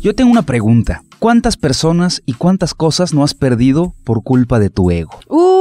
Yo tengo una pregunta. ¿Cuántas personas y cuántas cosas no has perdido por culpa de tu ego? Uh,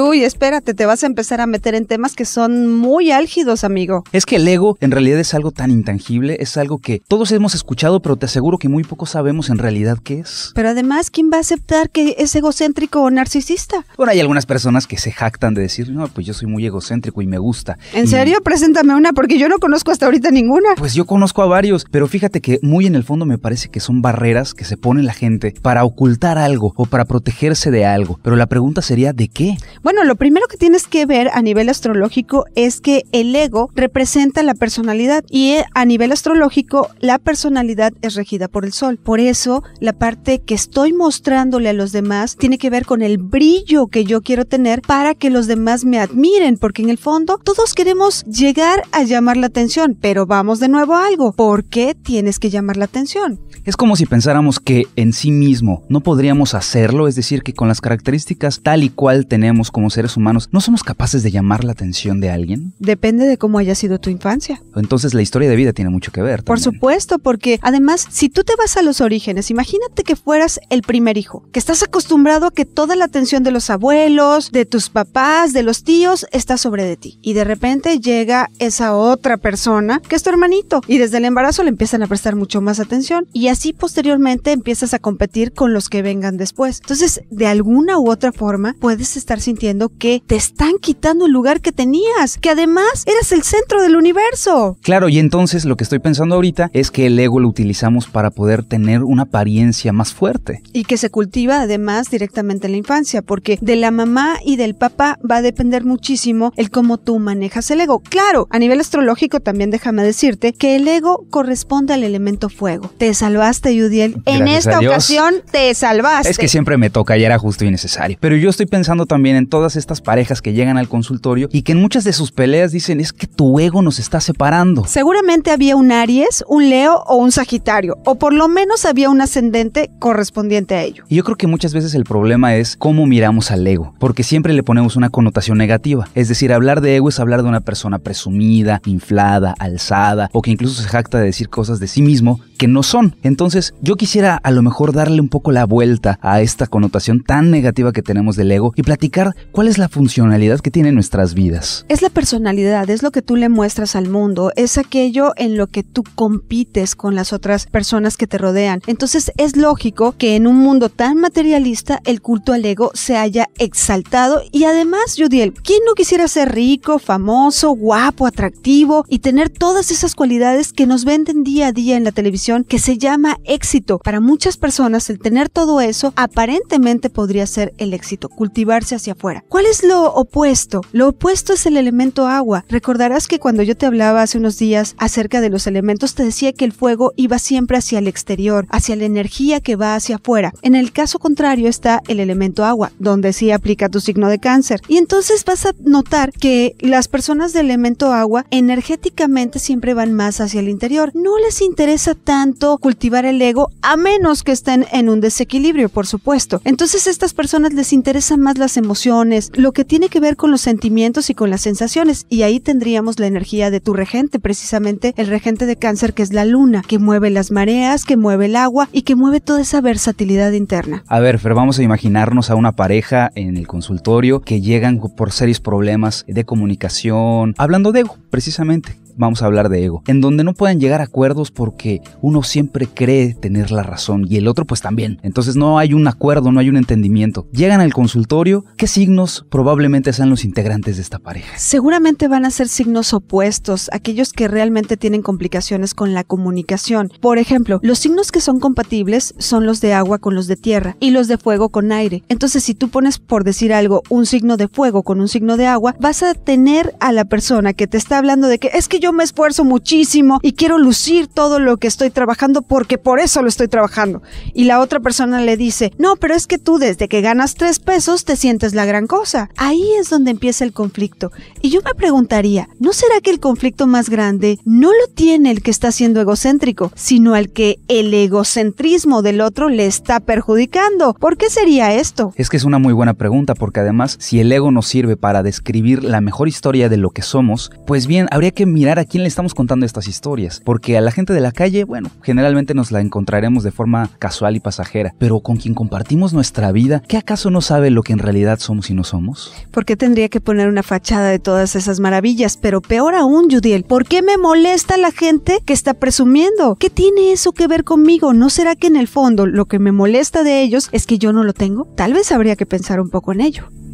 uy, espérate, te vas a empezar a meter en temas que son muy álgidos, amigo. Es que el ego en realidad es algo tan intangible, es algo que todos hemos escuchado, pero te aseguro que muy pocos sabemos en realidad qué es. Pero además, ¿quién va a aceptar que es egocéntrico o narcisista? Bueno, hay algunas personas que se jactan de decir, no, pues yo soy muy egocéntrico y me gusta. ¿En serio? Preséntame una, porque yo no conozco hasta ahorita ninguna. Pues yo conozco a varios, pero fíjate que muy en el fondo me parece que son barreras que se pone la gente para ocultar algo o para protegerse de algo. Pero la pregunta sería, ¿de qué? Bueno, lo primero que tienes que ver a nivel astrológico es que el ego representa la personalidad y eh, a nivel astrológico la personalidad es regida por el sol. Por eso la parte que estoy mostrándole a los demás tiene que ver con el brillo que yo quiero tener para que los demás me admiren, porque en el fondo todos queremos llegar a llamar la atención, pero vamos de nuevo a algo. ¿Por qué tienes que llamar la atención? Es como si pensáramos que en sí mismo no podríamos hacerlo, es decir, que con las características tal y cual tenemos como seres humanos, ¿no somos capaces de llamar la atención de alguien? Depende de cómo haya sido tu infancia. Entonces la historia de vida tiene mucho que ver. Por supuesto, porque además, si tú te vas a los orígenes, imagínate que fueras el primer hijo, que estás acostumbrado a que toda la atención de los abuelos, de tus papás, de los tíos, está sobre de ti. Y de repente llega esa otra persona, que es tu hermanito, y desde el embarazo le empiezan a prestar mucho más atención. Y así posteriormente empiezas a competir con los que vengan después. Entonces, de alguna u otra forma, puedes estar sintiendo que te están quitando el lugar que tenías, que además eras el centro del universo. Claro, y entonces lo que estoy pensando ahorita es que el ego lo utilizamos para poder tener una apariencia más fuerte. Y que se cultiva además directamente en la infancia, porque de la mamá y del papá va a depender muchísimo el cómo tú manejas el ego. Claro, a nivel astrológico también déjame decirte que el ego corresponde al elemento fuego. Te salvaste, Yudiel. en esta ocasión te salvaste. Es que siempre me toca y era justo y necesario. Pero yo estoy pensando también en todas estas parejas que llegan al consultorio y que en muchas de sus peleas dicen es que tu ego nos está separando. Seguramente había un Aries, un Leo o un Sagitario, o por lo menos había un ascendente correspondiente a ello. Y yo creo que muchas veces el problema es cómo miramos al ego, porque siempre le ponemos una connotación negativa. Es decir, hablar de ego es hablar de una persona presumida, inflada, alzada, o que incluso se jacta de decir cosas de sí mismo que no son. Entonces, yo quisiera a lo mejor darle un poco la vuelta a esta connotación tan negativa que tenemos del ego y platicar cuál es la funcionalidad que tiene nuestras vidas. Es la personalidad, es lo que tú le muestras al mundo, es aquello en lo que tú compites con las otras personas que te rodean. Entonces es lógico que en un mundo tan materialista el culto al ego se haya exaltado y además, Judiel, ¿quién no quisiera ser rico, famoso, guapo, atractivo y tener todas esas cualidades que nos venden día a día en la televisión que se llama éxito? Para muchas personas el tener todo eso aparentemente podría ser el éxito, cultivar hacia afuera. ¿Cuál es lo opuesto? Lo opuesto es el elemento agua. Recordarás que cuando yo te hablaba hace unos días acerca de los elementos te decía que el fuego iba siempre hacia el exterior, hacia la energía que va hacia afuera. En el caso contrario está el elemento agua, donde sí aplica tu signo de cáncer. Y entonces vas a notar que las personas del elemento agua energéticamente siempre van más hacia el interior. No les interesa tanto cultivar el ego a menos que estén en un desequilibrio, por supuesto. Entonces a estas personas les interesa más la emociones, lo que tiene que ver con los sentimientos y con las sensaciones. Y ahí tendríamos la energía de tu regente, precisamente el regente de cáncer que es la luna, que mueve las mareas, que mueve el agua y que mueve toda esa versatilidad interna. A ver, Fer, vamos a imaginarnos a una pareja en el consultorio que llegan por serios problemas de comunicación, hablando de ego, precisamente vamos a hablar de ego, en donde no pueden llegar a acuerdos porque uno siempre cree tener la razón y el otro pues también. Entonces no hay un acuerdo, no hay un entendimiento. Llegan al consultorio, ¿qué signos probablemente sean los integrantes de esta pareja? Seguramente van a ser signos opuestos, aquellos que realmente tienen complicaciones con la comunicación. Por ejemplo, los signos que son compatibles son los de agua con los de tierra y los de fuego con aire. Entonces si tú pones, por decir algo, un signo de fuego con un signo de agua, vas a tener a la persona que te está hablando de que es que yo me esfuerzo muchísimo y quiero lucir todo lo que estoy trabajando porque por eso lo estoy trabajando. Y la otra persona le dice, no, pero es que tú desde que ganas tres pesos te sientes la gran cosa. Ahí es donde empieza el conflicto. Y yo me preguntaría, ¿no será que el conflicto más grande no lo tiene el que está siendo egocéntrico, sino al que el egocentrismo del otro le está perjudicando? ¿Por qué sería esto? Es que es una muy buena pregunta porque además si el ego nos sirve para describir la mejor historia de lo que somos, pues bien, habría que mirar a quién le estamos contando estas historias, porque a la gente de la calle, bueno, generalmente nos la encontraremos de forma casual y pasajera, pero con quien compartimos nuestra vida, ¿qué acaso no sabe lo que en realidad somos y no somos? ¿Por qué tendría que poner una fachada de todas esas maravillas? Pero peor aún, Judiel, ¿por qué me molesta la gente que está presumiendo? ¿Qué tiene eso que ver conmigo? ¿No será que en el fondo lo que me molesta de ellos es que yo no lo tengo? Tal vez habría que pensar un poco en ello.